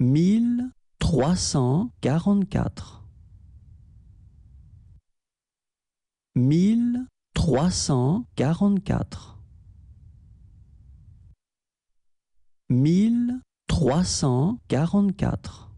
mille trois cent quarante-quatre mille trois cent quarante-quatre mille trois cent quarante-quatre